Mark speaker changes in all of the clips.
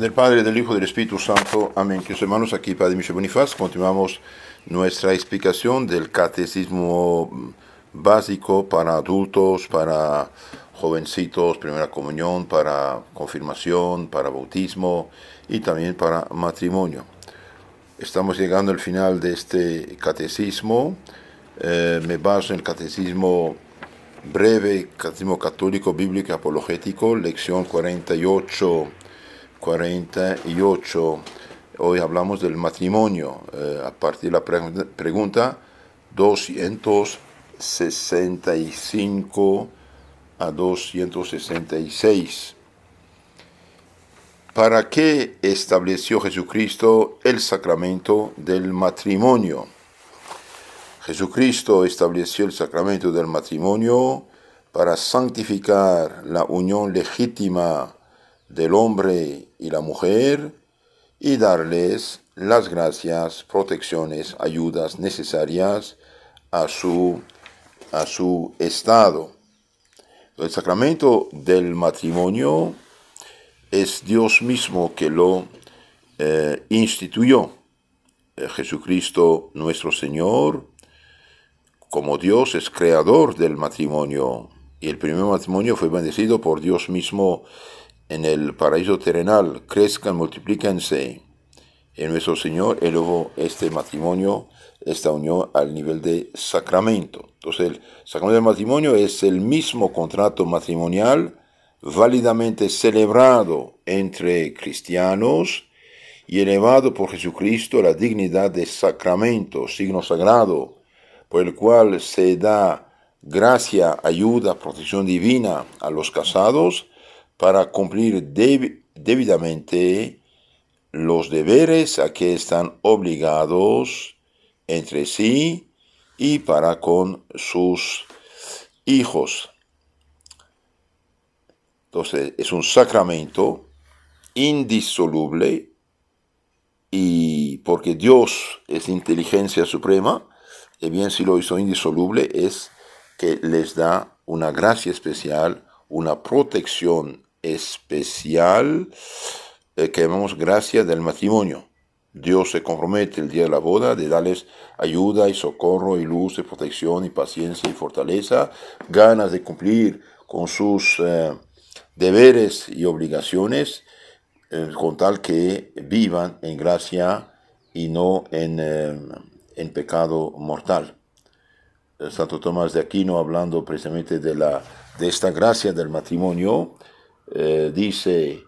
Speaker 1: del Padre, del Hijo y del Espíritu Santo. Amén. Queridos hermanos, aquí Padre Michel Bonifaz, continuamos nuestra explicación del catecismo mm, básico para adultos, para jovencitos, primera comunión, para confirmación, para bautismo y también para matrimonio. Estamos llegando al final de este catecismo. Eh, me baso en el catecismo breve, catecismo católico, bíblico y apologético, lección 48 48. Hoy hablamos del matrimonio eh, a partir de la pregunta 265 a 266. ¿Para qué estableció Jesucristo el sacramento del matrimonio? Jesucristo estableció el sacramento del matrimonio para santificar la unión legítima del hombre y la mujer y darles las gracias, protecciones, ayudas necesarias a su, a su estado. El sacramento del matrimonio es Dios mismo que lo eh, instituyó. Eh, Jesucristo nuestro Señor, como Dios, es creador del matrimonio. Y el primer matrimonio fue bendecido por Dios mismo en el paraíso terrenal, crezcan, multiplíquense. En nuestro Señor elevó este matrimonio, esta unión al nivel de sacramento. Entonces, el sacramento del matrimonio es el mismo contrato matrimonial válidamente celebrado entre cristianos y elevado por Jesucristo a la dignidad de sacramento, signo sagrado, por el cual se da gracia, ayuda, protección divina a los casados para cumplir debidamente los deberes a que están obligados entre sí y para con sus hijos. Entonces, es un sacramento indisoluble y porque Dios es inteligencia suprema, y eh, bien si lo hizo indisoluble es que les da una gracia especial, una protección especial eh, que llamamos gracia del matrimonio. Dios se compromete el día de la boda de darles ayuda y socorro y luz y protección y paciencia y fortaleza, ganas de cumplir con sus eh, deberes y obligaciones, eh, con tal que vivan en gracia y no en, en pecado mortal. Santo Tomás de Aquino, hablando precisamente de, la, de esta gracia del matrimonio, eh, dice,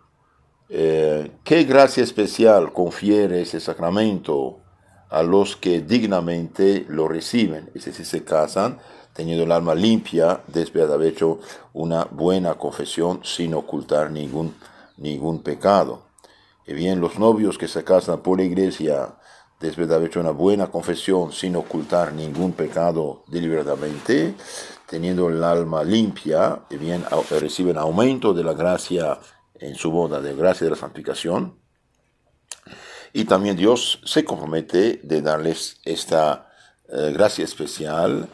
Speaker 1: eh, qué gracia especial confiere ese sacramento a los que dignamente lo reciben, es decir, se casan teniendo el alma limpia después de haber hecho una buena confesión sin ocultar ningún, ningún pecado. Y bien, los novios que se casan por la iglesia después de haber hecho una buena confesión sin ocultar ningún pecado deliberadamente, teniendo el alma limpia, bien, eh, reciben aumento de la gracia en su boda, de gracia de la santificación. Y también Dios se compromete de darles esta eh, gracia especial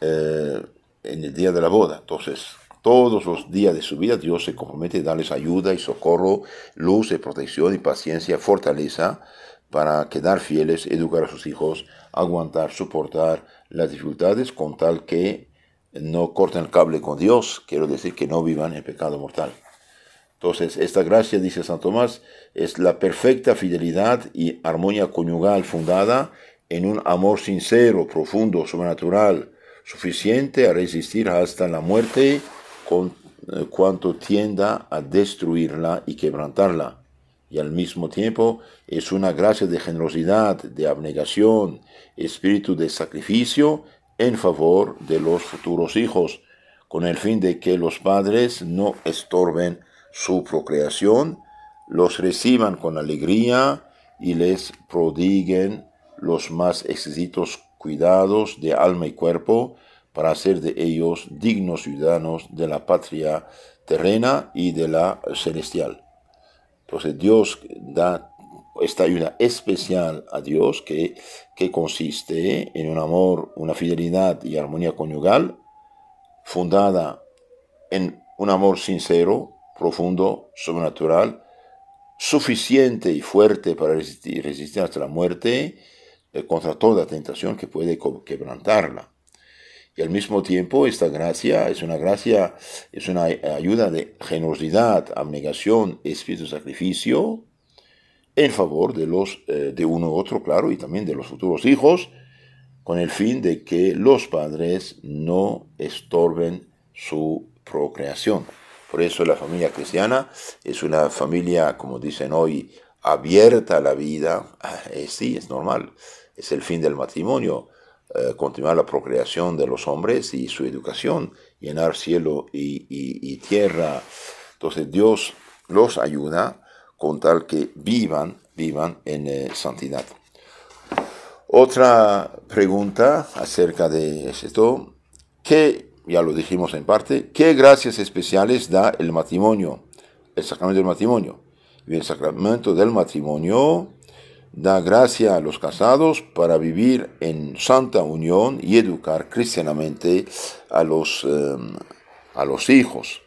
Speaker 1: eh, en el día de la boda. Entonces, todos los días de su vida Dios se compromete a darles ayuda y socorro, luz y protección y paciencia, fortaleza para quedar fieles, educar a sus hijos, aguantar, soportar las dificultades con tal que no corten el cable con Dios, quiero decir que no vivan en pecado mortal. Entonces, esta gracia, dice San Tomás, es la perfecta fidelidad y armonía conyugal fundada en un amor sincero, profundo, sobrenatural, suficiente a resistir hasta la muerte con eh, cuanto tienda a destruirla y quebrantarla. Y al mismo tiempo es una gracia de generosidad, de abnegación, espíritu de sacrificio en favor de los futuros hijos, con el fin de que los padres no estorben su procreación, los reciban con alegría y les prodiguen los más exquisitos cuidados de alma y cuerpo para hacer de ellos dignos ciudadanos de la patria terrena y de la celestial. Entonces Dios da esta ayuda especial a Dios que, consiste en un amor, una fidelidad y armonía conyugal fundada en un amor sincero, profundo, sobrenatural, suficiente y fuerte para resistir, hasta la muerte eh, contra toda tentación que puede quebrantarla. Y al mismo tiempo esta gracia es una gracia, es una eh, ayuda de generosidad, abnegación, espíritu de sacrificio, en favor de, los, eh, de uno u otro, claro, y también de los futuros hijos, con el fin de que los padres no estorben su procreación. Por eso la familia cristiana es una familia, como dicen hoy, abierta a la vida. Ah, eh, sí, es normal. Es el fin del matrimonio. Eh, continuar la procreación de los hombres y su educación, llenar cielo y, y tierra. Entonces Dios los ayuda con tal que vivan, vivan en eh, santidad. Otra pregunta acerca de esto, que ya lo dijimos en parte, ¿qué gracias especiales da el matrimonio, el sacramento del matrimonio? El sacramento del matrimonio da gracia a los casados para vivir en santa unión y educar cristianamente a los, eh, a los hijos.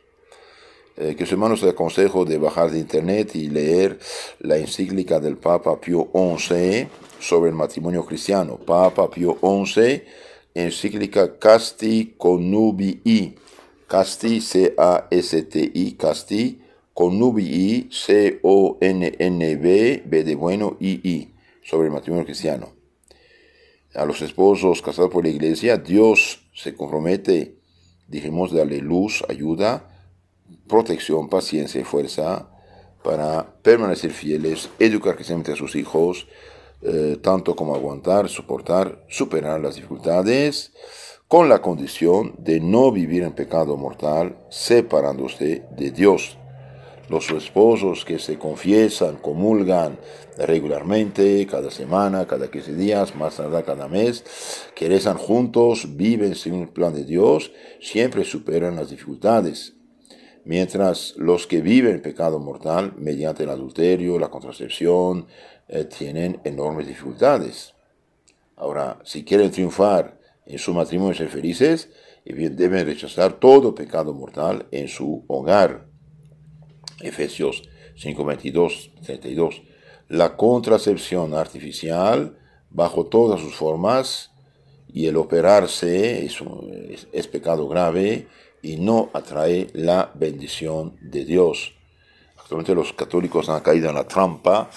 Speaker 1: Eh, que su hermano se aconsejo de bajar de internet y leer la encíclica del Papa Pío XI sobre el matrimonio cristiano. Papa Pío XI, encíclica Casti Conubii, Casti, C-A-S-T-I, Casti Conubii, C-O-N-N-B, B de bueno, I-I, sobre el matrimonio cristiano. A los esposos casados por la iglesia, Dios se compromete, dijimos, darle luz, ayuda, protección, paciencia y fuerza para permanecer fieles, educar crecientemente a sus hijos, eh, tanto como aguantar, soportar, superar las dificultades, con la condición de no vivir en pecado mortal, separándose de Dios. Los esposos que se confiesan, comulgan regularmente, cada semana, cada 15 días, más tarde cada mes, que rezan juntos, viven según el plan de Dios, siempre superan las dificultades mientras los que viven pecado mortal mediante el adulterio, la contracepción, eh, tienen enormes dificultades. Ahora, si quieren triunfar en su matrimonio y ser felices, eh deben rechazar todo pecado mortal en su hogar. Efesios 5, 22, 32. La contracepción artificial, bajo todas sus formas, y el operarse es pecado grave y no atrae la bendición de Dios. Actualmente los católicos han caído en la trampa.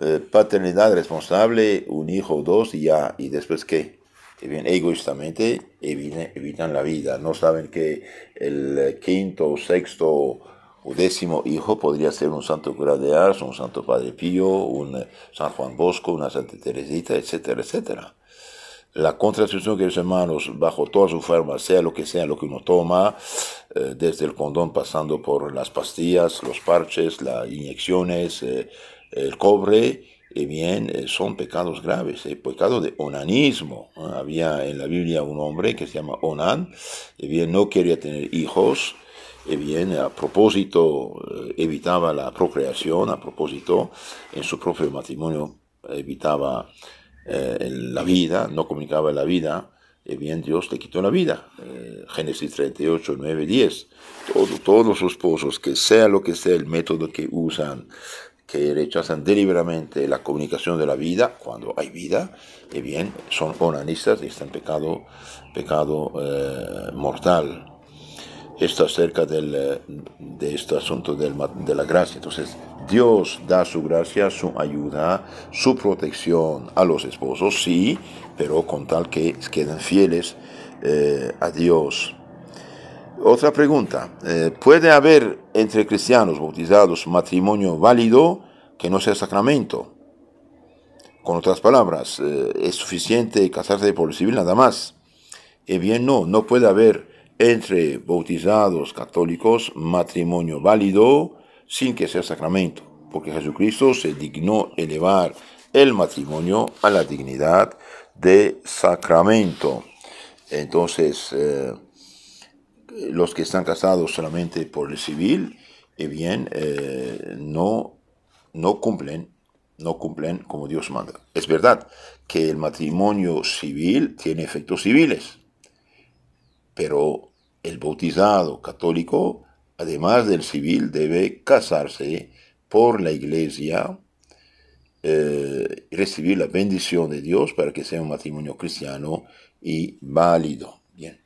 Speaker 1: Eh, paternidad responsable, un hijo, dos y ya. ¿Y después qué? Bien, egoístamente evitan la vida. No saben que el eh, quinto, sexto o décimo hijo podría ser un santo cura de Ars, un santo padre Pío, un eh, San Juan Bosco, una santa Teresita, etcétera, etcétera la contracepción, queridos hermanos, bajo toda su forma, sea lo que sea lo que uno toma, eh, desde el condón pasando por las pastillas, los parches, las inyecciones, eh, el cobre, eh bien, son pecados graves, el eh, pecado de onanismo. Ah, había en la Biblia un hombre que se llama Onan, bien, no quería tener hijos, bien, a propósito, evitaba la procreación, a propósito, en su propio matrimonio evitaba eh, la vida, no comunicaba la vida, y eh, bien Dios le quitó la vida. Eh, Génesis 38, 9, 10. Todo, todos los esposos, que sea lo que sea el método que usan, que rechazan deliberadamente la comunicación de la vida, cuando hay vida, y eh, bien, son onanistas y están pecado, pecado mortal esto acerca del, eh, de este asunto de la gracia. Entonces, Dios da su gracia, su ayuda, su protección a los esposos, sí, pero con tal que queden fieles eh, a Dios. Otra pregunta, eh, ¿puede haber entre cristianos bautizados matrimonio válido que no sea sacramento? Con otras palabras, ¿es suficiente casarse por el civil nada más? Eh bien, no, no puede haber entre bautizados católicos matrimonio válido sin que sea sacramento, porque Jesucristo se dignó elevar el matrimonio a la dignidad de sacramento. Entonces, eh, los que están casados solamente por el civil, eh, bien, eh, no, no cumplen, no cumplen como Dios manda. Es verdad que el matrimonio civil tiene efectos civiles, pero el bautizado católico, además del civil, debe casarse por la iglesia eh, y recibir la bendición de Dios para que sea un matrimonio cristiano y válido. Bien.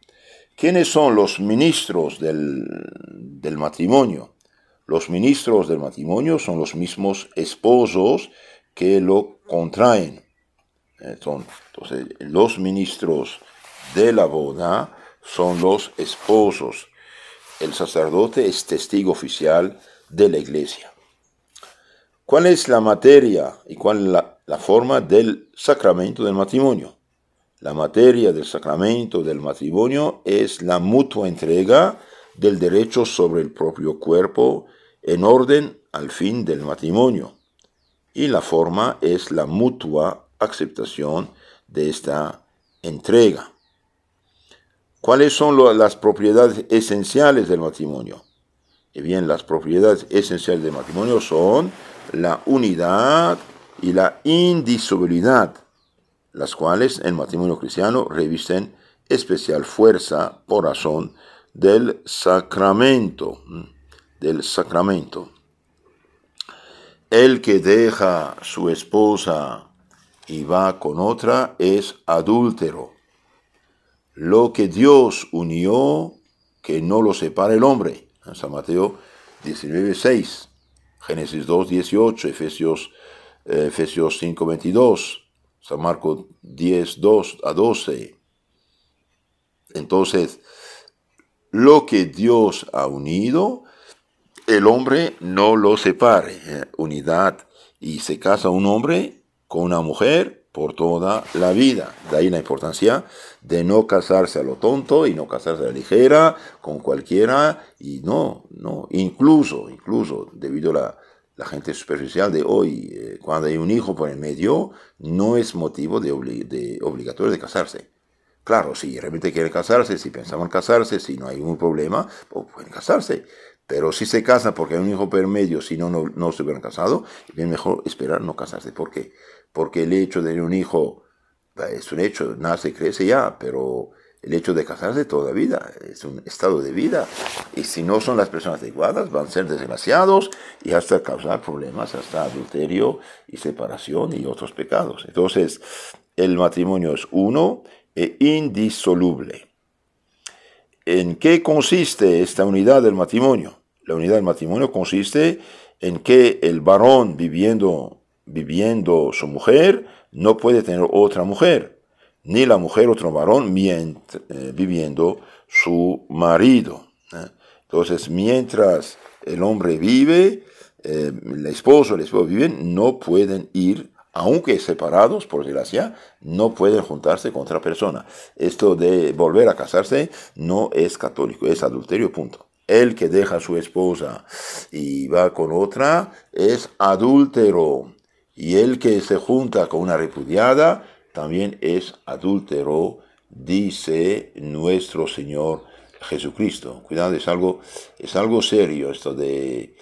Speaker 1: ¿Quiénes son los ministros del, del matrimonio? Los ministros del matrimonio son los mismos esposos que lo contraen. Eh, entonces, los ministros de la boda son los esposos. El sacerdote es testigo oficial de la iglesia. ¿Cuál es la materia y cuál es la, la forma del sacramento del matrimonio? La materia del sacramento del matrimonio es la mutua entrega del derecho sobre el propio cuerpo en orden al fin del matrimonio. Y la forma es la mutua aceptación de esta entrega. ¿Cuáles son las propiedades esenciales del matrimonio? Y bien, las propiedades esenciales del matrimonio son la unidad y la indisolubilidad, las cuales en matrimonio cristiano revisten especial fuerza por razón del sacramento, mm, del sacramento. El que deja su esposa y va con otra es adúltero. Lo que Dios unió, que no lo separe el hombre. En San Mateo 19, 6. Génesis 2, 18. Efesios, eh, Efesios 5, 22. San Marco 10, 2 a 12. Entonces, lo que Dios ha unido, el hombre no lo separe. Eh, unidad. Y se casa un hombre con una mujer, por toda la vida. De ahí la importancia de no casarse a lo tonto y no casarse a la ligera con cualquiera. Y no, no, incluso, incluso debido a la, gente superficial de hoy, eh, cuando hay un hijo por el medio, no es motivo de, obligatorio de casarse. Claro, si realmente quieren casarse, si pensaban casarse, si no hay ningún problema, pues pueden casarse. Pero si se casa porque hay un hijo por el medio, si no, no, se hubieran casado, es mejor esperar no casarse. ¿Por qué? porque el hecho de tener un hijo eh, es un hecho, nace, y crece ya, pero el hecho de casarse toda vida es un estado de vida. Y si no son las personas adecuadas, van a ser desgraciados y hasta causar problemas, hasta adulterio y separación y otros pecados. Entonces, el matrimonio es uno e indisoluble. ¿En qué consiste esta unidad del matrimonio? La unidad del matrimonio consiste en que el varón viviendo viviendo su mujer, no puede tener otra mujer, ni la mujer otro varón eh, viviendo su marido. ¿eh? Entonces, mientras el hombre vive, eh, el esposo el esposo viven, no pueden ir, aunque separados, por desgracia, no pueden juntarse con otra persona. Esto de volver a casarse no es católico, es adulterio, punto. El que deja a su esposa y va con otra es adúltero. Y el que se junta con una repudiada también es adúltero, dice nuestro Señor Jesucristo. Cuidado, es algo, es algo serio esto de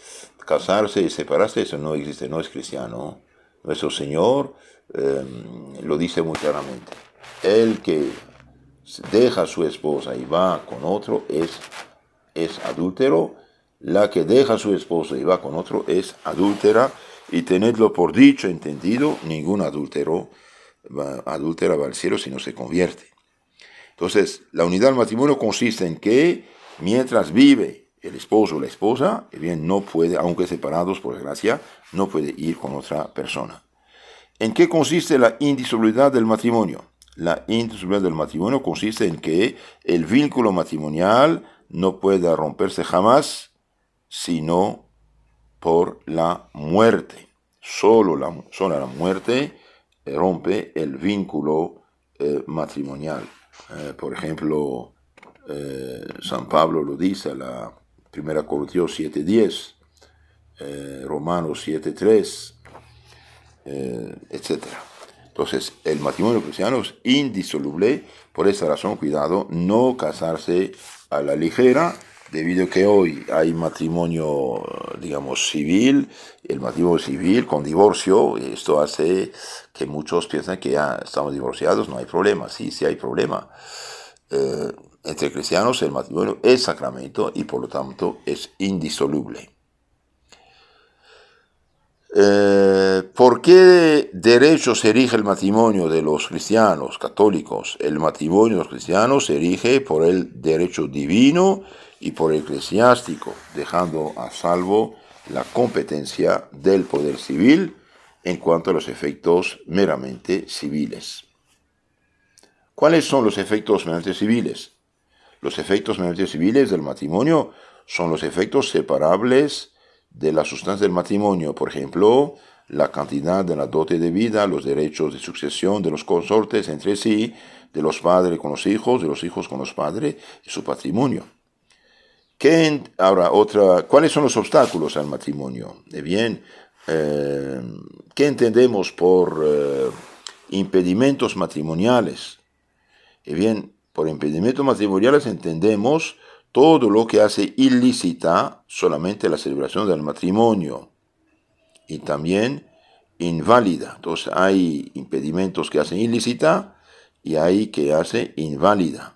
Speaker 1: casarse y separarse, eso no existe, no es cristiano. Nuestro Señor em, lo dice muy claramente. El que deja a su esposa y va con otro es, es adúltero. La que deja a su esposa y va con otro es adúltera y tenedlo por dicho, entendido, ningún adúltero va, al cielo si no se convierte. Entonces, la unidad del matrimonio consiste en que mientras vive el esposo o la esposa, eh bien, no puede, aunque separados por gracia, no puede ir con otra persona. ¿En qué consiste la indisolubilidad del matrimonio? La indisolubilidad del matrimonio consiste en que el vínculo matrimonial no pueda romperse jamás, sino por la muerte. Solo la, la muerte eh, rompe el vínculo eh, matrimonial. Eh, por ejemplo, San Pablo lo dice, la primera Corintios 7.10, Romanos 7.3, etc. Entonces, el matrimonio cristiano es indisoluble, por esa razón, cuidado, no casarse a la ligera, debido a que hoy hay matrimonio, digamos, civil, el matrimonio civil con divorcio, esto hace que muchos piensen que ya estamos divorciados, no hay problema, sí, sí hay problema. Eh, entre cristianos el matrimonio es sacramento y por lo tanto es indisoluble. Eh, ¿Por qué derecho se erige el matrimonio de los cristianos católicos? El matrimonio de los cristianos se erige por el derecho divino, y por eclesiástico, dejando a salvo la competencia del poder civil en cuanto a los efectos meramente civiles. ¿Cuáles son los efectos meramente civiles? Los efectos meramente civiles del matrimonio son los efectos separables de la sustancia del matrimonio, por ejemplo, la cantidad de la dote de vida, los derechos de sucesión de los consortes entre sí, de los padres con los hijos, de los hijos con los padres y su patrimonio ahora, otra, ¿cuáles son los obstáculos al matrimonio? Eh, bien, eh, ¿qué entendemos por eh, impedimentos matrimoniales? bien, por impedimentos matrimoniales entendemos todo lo que hace ilícita solamente la celebración del matrimonio y también inválida. Entonces hay impedimentos que hacen ilícita y hay que hace inválida.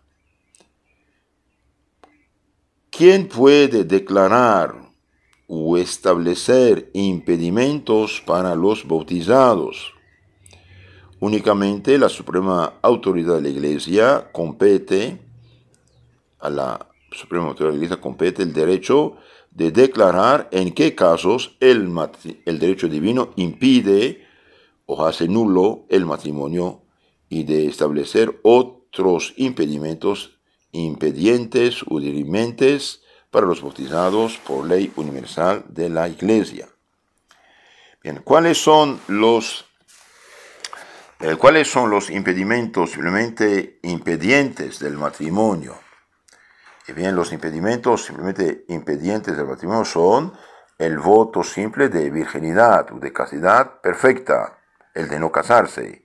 Speaker 1: ¿Quién puede declarar o establecer impedimentos para los bautizados? Únicamente la Suprema Autoridad de la Iglesia compete, a la Suprema Autoridad de la Iglesia compete el derecho de declarar en qué casos el, el derecho divino impide o hace nulo el matrimonio y de establecer otros impedimentos impedientes o dirimentes para los bautizados por ley universal de la Iglesia. Bien, ¿cuáles son los eh, cuáles son los impedimentos simplemente impedientes del matrimonio? bien, los impedimentos simplemente impedientes del matrimonio son el voto simple de virginidad o de castidad perfecta, el de no casarse,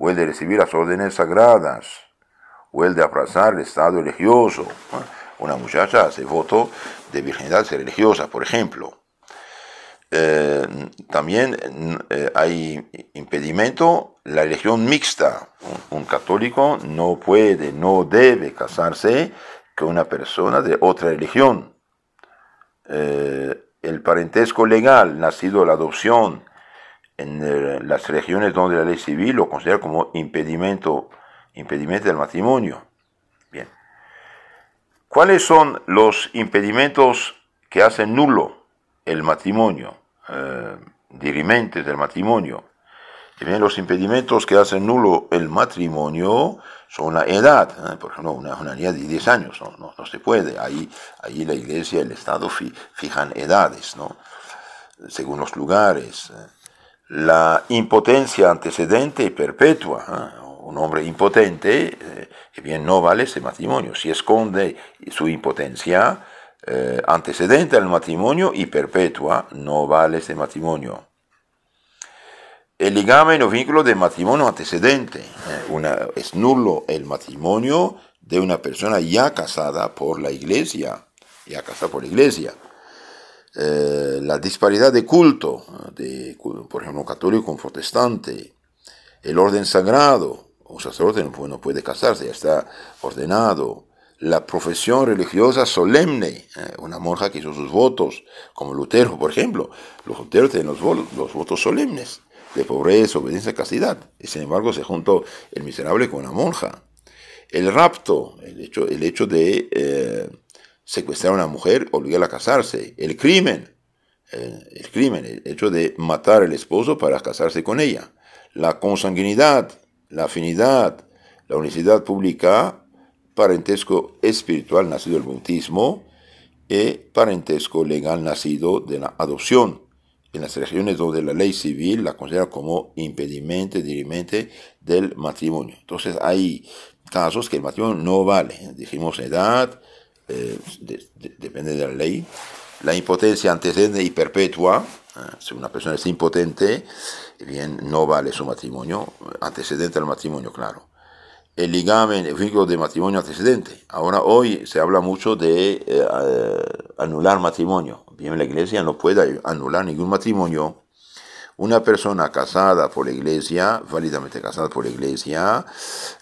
Speaker 1: o el de recibir las órdenes sagradas, o el de abrazar el estado religioso. Ah, una muchacha hace voto de virginidad religiosa, por ejemplo. Eh, también eh, hay impedimento la religión mixta. Un, católico no puede, no debe casarse con una persona de otra religión. Eh, el parentesco legal, nacido la adopción, en las regiones donde la ley civil lo considera como impedimento impedimento del matrimonio. Bien. ¿Cuáles son los impedimentos que hacen nulo el matrimonio, eh, dirimentes del matrimonio? Bien, los impedimentos que hacen nulo el matrimonio son la edad, ¿eh? por ejemplo, una, una, niña de 10 años, no, se puede. Ahí, ahí la iglesia, y el Estado fijan edades, ¿no? según los lugares. ¿eh? La impotencia antecedente y perpetua, un hombre impotente, eh, bien no vale ese matrimonio. Si esconde su impotencia eh, antecedente al matrimonio y perpetua, no vale ese matrimonio. El ligamen o vínculo de matrimonio antecedente. Eh, es nulo el matrimonio de una persona ya casada por la iglesia. Ya casada por la iglesia. la disparidad de culto, por ejemplo, católico con protestante, el orden sagrado, un sacerdote no puede casarse, ya está ordenado. La profesión religiosa solemne, eh, una monja que hizo sus votos, como Lutero, por ejemplo. Los luteros tienen los, votos solemnes de pobreza, obediencia, castidad. Y sin embargo se juntó el miserable con la monja. El rapto, el hecho, el hecho de eh, secuestrar a una mujer, obligarla a casarse. El crimen, eh, el crimen, el hecho de matar al esposo para casarse con ella. La consanguinidad, la afinidad, la unicidad pública, parentesco espiritual nacido del bautismo y parentesco legal nacido de la adopción en las regiones donde la ley civil la considera como impedimento dirimente del matrimonio. Entonces hay casos que el matrimonio no vale. Dijimos edad, eh, depende de la ley. La impotencia antecedente y perpetua, Ah, si una persona es impotente, bien, no vale su matrimonio, antecedente al matrimonio, claro. El ligamen, el vínculo de matrimonio antecedente. Ahora, hoy se habla mucho de eh, eh, anular matrimonio. Bien, la iglesia no puede anular ningún matrimonio una persona casada por la iglesia, válidamente casada por la iglesia,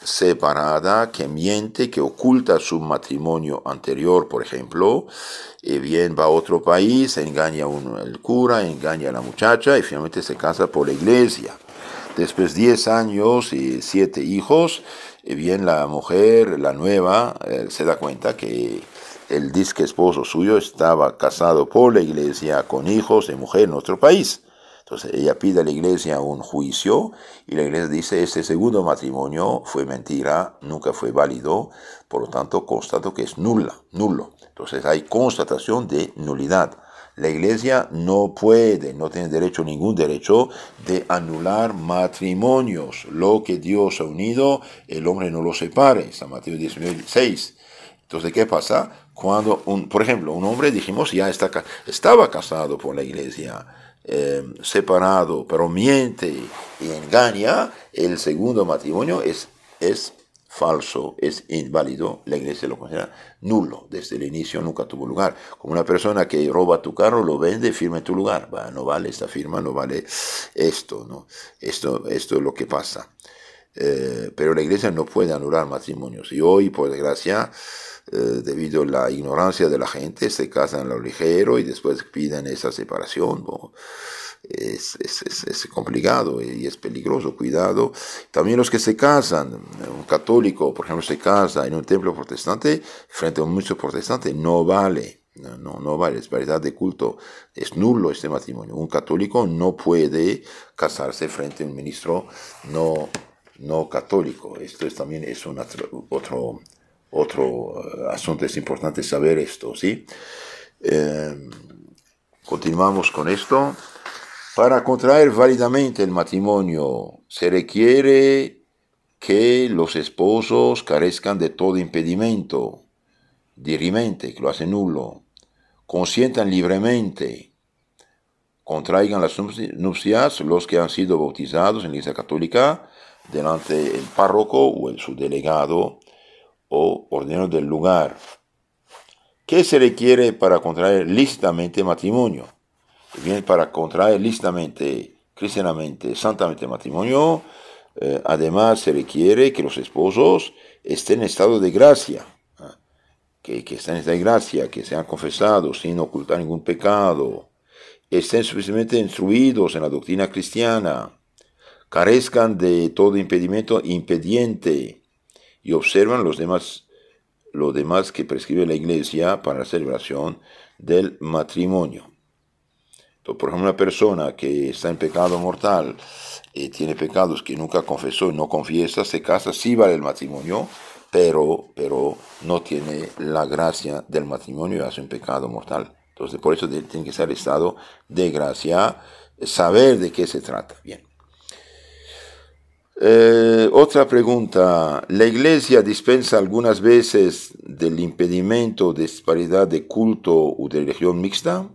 Speaker 1: separada, que miente, que oculta su matrimonio anterior, por ejemplo, y bien va a otro país, engaña al cura, engaña a la muchacha y finalmente se casa por la iglesia. Después 10 años y 7 hijos, bien la mujer, la nueva, eh, se da cuenta que el disque esposo suyo estaba casado por la iglesia con hijos de mujer en otro país. Entonces ella pide a la iglesia un juicio y la iglesia dice, este segundo matrimonio fue mentira, nunca fue válido, por lo tanto constato que es nula, nulo. Entonces hay constatación de nulidad. La iglesia no puede, no tiene derecho, ningún derecho de anular matrimonios. Lo que Dios ha unido, el hombre no lo separe. San Mateo Entonces, ¿qué pasa? Cuando, un, por ejemplo, un hombre, dijimos, ya está, estaba casado por la iglesia eh, separado pero miente y engaña, el segundo matrimonio es, es falso, es inválido, la iglesia lo considera nulo, desde el inicio nunca tuvo lugar. Como una persona que roba tu carro, lo vende, firma en tu lugar, no vale esta firma, no vale esto, ¿no? esto, esto es lo que pasa. Eh, pero la iglesia no puede anular matrimonios y hoy, por desgracia, eh, debido a la ignorancia de la gente, se casan a lo ligero y después piden esa separación. Es, es, es, complicado y es peligroso, cuidado. También los que se casan, eh, un católico, por ejemplo, se casa en un templo protestante, frente a un mucho protestante, no vale. No, no, vale, es variedad de culto, es nulo este matrimonio. Un católico no puede casarse frente a un ministro no, no católico. Esto es, también es un otro otro eh, asunto es importante saber esto, ¿sí? Em, continuamos con esto. Para contraer válidamente el matrimonio se requiere que los esposos carezcan de todo impedimento, dirimente, que lo hace nulo, consientan libremente, contraigan las nupcias los que han sido bautizados en la Iglesia Católica delante del párroco o el su delegado o ordeno del lugar. ¿Qué se requiere para contraer lícitamente matrimonio? Bien, para contraer lícitamente, cristianamente, santamente matrimonio, eh, además se requiere que los esposos estén en estado de gracia, ¿ah? que, que, estén en estado de gracia, que sean confesados sin ocultar ningún pecado, estén suficientemente instruidos en la doctrina cristiana, carezcan de todo impedimento impediente, y observan los demás, lo demás que prescribe la iglesia para la celebración del matrimonio. por ejemplo, una persona que está en pecado mortal, y eh, tiene pecados que nunca confesó y no confiesa, se casa, sí vale el matrimonio, pero, pero no tiene la gracia del matrimonio y hace un pecado mortal. Entonces, por eso tiene que ser estado de gracia, saber de qué se trata. Bien. Eh, otra pregunta. ¿La iglesia dispensa algunas veces del impedimento de disparidad de culto o de religión mixta?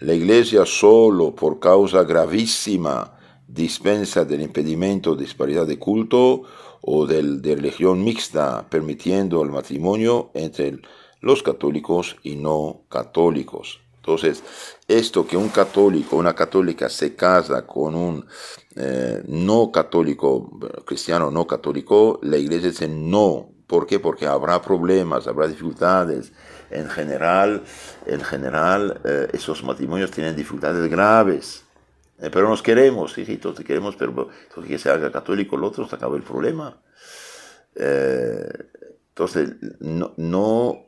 Speaker 1: ¿La iglesia solo por causa gravísima dispensa del impedimento de disparidad de culto o del, de religión mixta, permitiendo el matrimonio entre los católicos y no católicos? Entonces, esto que un católico, una católica se casa con un eh, no católico, cristiano no católico, la iglesia dice no. ¿Por qué? Porque habrá problemas, habrá dificultades. En general, en general eh, esos matrimonios tienen dificultades graves. Eh, pero nos queremos, sí sí todos queremos, pero que se haga católico el otro, se acaba el problema. entonces, no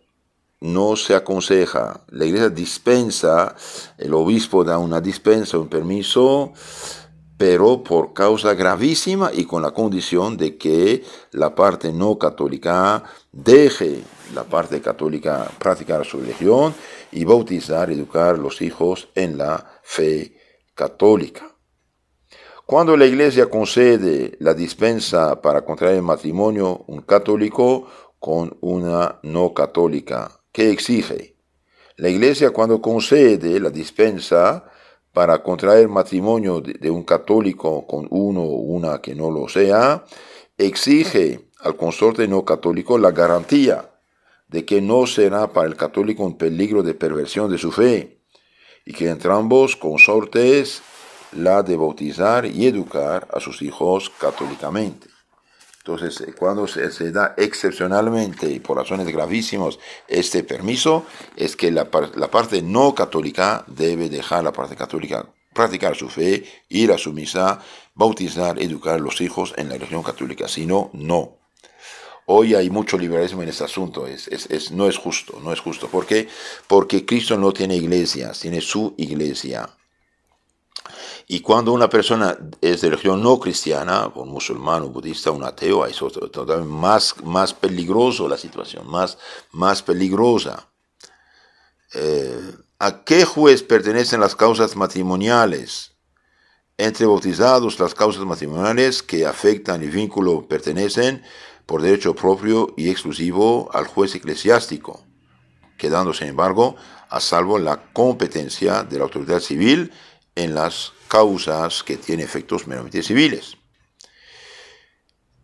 Speaker 1: no se aconseja. La iglesia dispensa, el obispo da una dispensa, un permiso, pero por causa gravísima y con la condición de que la parte no católica deje la parte católica practicar su religión y bautizar, educar a los hijos en la fe católica. Cuando la iglesia concede la dispensa para contraer matrimonio, un católico con una no católica, ¿Qué exige. La Iglesia cuando concede la dispensa para contraer matrimonio de, un católico con uno o una que no lo sea, exige al consorte no católico la garantía de que no será para el católico un peligro de perversión de su fe y que entrambos consortes la de bautizar y educar a sus hijos católicamente. Entonces, eh, cuando se, da excepcionalmente y por razones gravísimas este permiso, es que la, parte no católica debe dejar la parte católica practicar su fe, ir a su misa, bautizar, educar a los hijos en la religión católica. Si no, no. Hoy hay mucho liberalismo en este asunto, no es justo, no es justo. ¿Por qué? Porque Cristo no tiene iglesias, tiene su iglesia. Y cuando una persona es de religión no cristiana, un musulmán, un budista, un ateo, es otro, más, más peligroso la situación, más, peligrosa. Eh, ¿A qué juez pertenecen las causas matrimoniales? Entre bautizados, las causas matrimoniales que afectan el vínculo pertenecen por derecho propio y exclusivo al juez eclesiástico, quedando, sin embargo, a salvo la competencia de la autoridad civil en las causas que tienen efectos meramente civiles.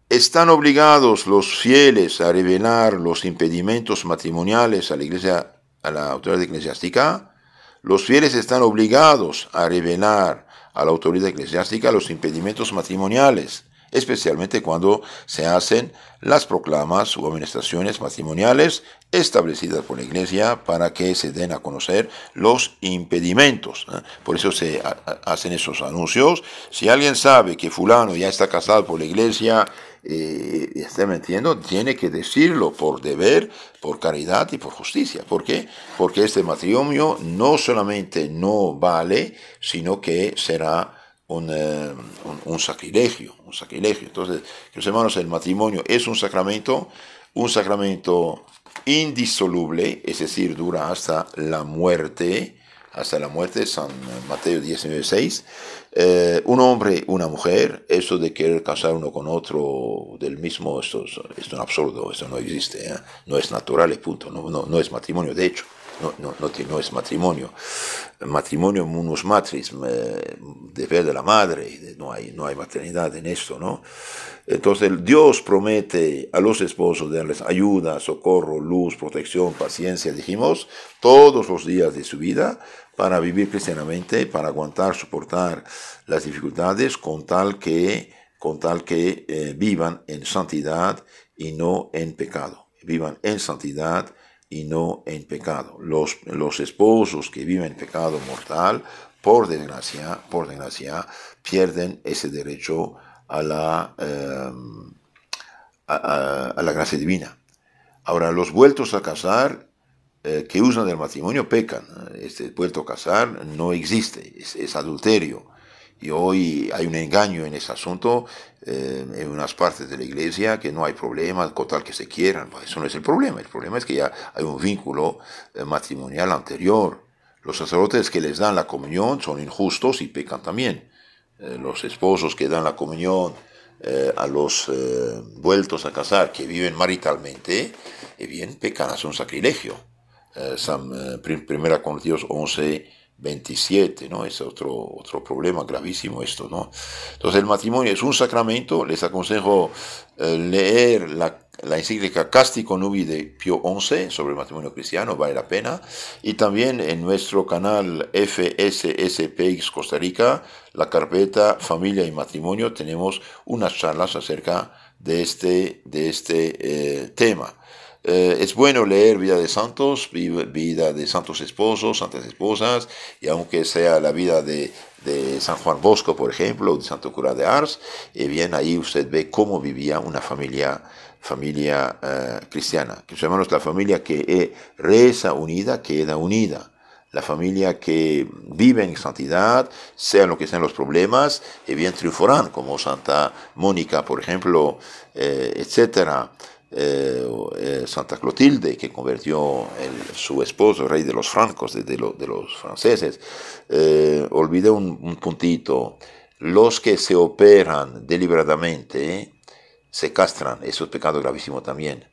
Speaker 1: Están obligados los fieles a revelar los impedimentos matrimoniales a la iglesia, a la autoridad eclesiástica. Los fieles están obligados a revelar a la autoridad eclesiástica los impedimentos matrimoniales especialmente cuando se hacen las proclamas o administraciones matrimoniales establecidas por la Iglesia para que se den a conocer los impedimentos. ¿eh? Por eso se hacen esos anuncios. Si alguien sabe que fulano ya está casado por la Iglesia, eh, está mintiendo, tiene que decirlo por deber, por caridad y por justicia. ¿Por qué? Porque este matrimonio no solamente no vale, sino que será un eh, sacrilegio, sacrilegio. Entonces, los hermanos, el matrimonio es un sacramento, un sacramento indisoluble, es decir, dura hasta la muerte, hasta la muerte, San Mateo 19.6, eh, un hombre, una mujer, eso de querer casar uno con otro del mismo, esto, es un absurdo, esto no existe, ¿eh? no es natural, punto, no, no, no es matrimonio, de hecho no, no, es matrimonio. Matrimonio munus matris, eh, deber de la madre, no hay, no hay maternidad en esto, ¿no? Entonces Dios promete a los esposos darles ayuda, socorro, luz, protección, paciencia, dijimos, todos los días de su vida para vivir cristianamente, para aguantar, soportar las dificultades con tal que, con tal que eh, vivan en santidad y no en pecado. Vivan en santidad y no en pecado. Los, los esposos que viven en pecado mortal, por desgracia, por desgracia, pierden ese derecho a la, em, a, la gracia divina. Ahora, los vueltos a casar eh, que usan del matrimonio pecan. Este vuelto a casar no existe, es adulterio. Y hoy hay un engaño en ese asunto eh, en unas partes de la iglesia que no hay problema con tal que se quieran. Pues eso no es el problema. El problema es que ya hay un vínculo eh, matrimonial anterior. Los sacerdotes que les dan la comunión son injustos y pecan también. Eh, los esposos que dan la comunión a los vueltos a casar que viven maritalmente, bien, pecan, es un sacrilegio. San, primera Dios 11. 27, ¿no? Es otro, otro problema gravísimo esto, ¿no? Entonces el matrimonio es un sacramento, les aconsejo eh, leer la, encíclica Cástico Nubi de Pío XI sobre el matrimonio cristiano, vale la pena, y también en nuestro canal FSSPX Costa Rica, la carpeta Familia y Matrimonio, tenemos unas charlas acerca de este, de este eh, tema. Eh, es bueno leer vida de santos, vida de santos esposos, santas esposas, y aunque sea la vida de, San Juan Bosco, por ejemplo, o de Santo Cura de Ars, y eh, bien ahí usted ve cómo vivía una familia familia eh, cristiana. Que hermanos, la familia que reza unida queda unida la familia que vive en santidad, sean lo que sean los problemas, y eh, bien triunfarán, como Santa Mónica, por ejemplo, etcétera. etc. Eh, eh, Santa Clotilde, que convirtió en su esposo, rey de los francos, de, los franceses. Eh, olvidé un, puntito. Los que se operan deliberadamente se castran, eso es pecado gravísimo también.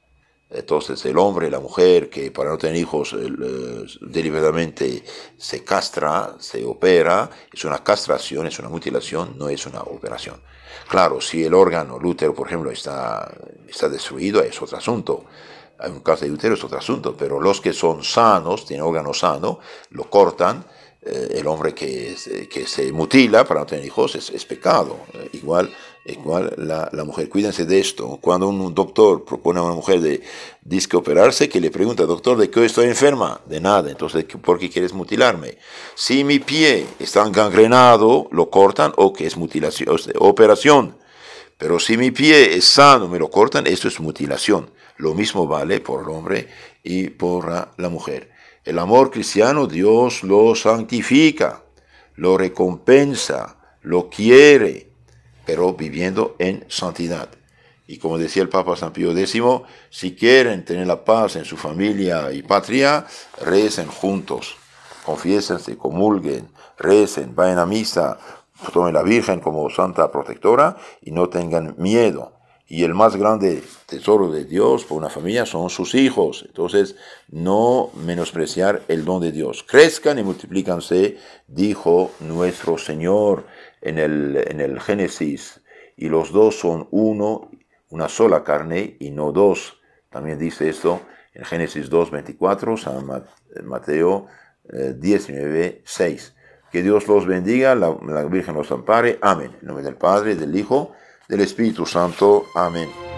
Speaker 1: Entonces el hombre, la mujer, que para no tener hijos eh, eh, deliberadamente se castra, se opera, es una castración, es una mutilación, no es una operación. Claro, si el órgano, el útero, por ejemplo, está, está destruido, es otro asunto. Hay un caso de útero, es otro asunto, pero los que son sanos, tienen órgano sano, lo cortan, eh, el hombre que, que, se mutila para no tener hijos es, pecado. igual cual la, mujer. Cuídense de esto. Cuando un doctor propone a una mujer de disque operarse, que le pregunta, doctor, ¿de qué estoy enferma? De nada. Entonces, ¿por qué quieres mutilarme? Si mi pie está gangrenado, lo cortan o que es mutilación, operación. Pero si mi pie es sano, me lo cortan, esto es mutilación. Lo mismo vale por el hombre y por la mujer. El amor cristiano Dios lo santifica, lo recompensa, lo quiere pero viviendo en santidad. Y como decía el Papa San Pío X, si quieren tener la paz en su familia y patria, recen juntos, confiésense, comulguen, recen, vayan a misa, tomen la Virgen como santa protectora y no tengan miedo. Y el más grande tesoro de Dios por una familia son sus hijos. Entonces, no menospreciar el don de Dios. Crezcan y multiplícanse, dijo nuestro Señor en el, en el Génesis, y los dos son uno, una sola carne y no dos. También dice esto en Génesis 2, 24, San Mateo 19, eh, 6. Que Dios los bendiga, la, Virgen los ampare. Amén. En nombre del Padre, del Hijo, del Espíritu Santo. Amén.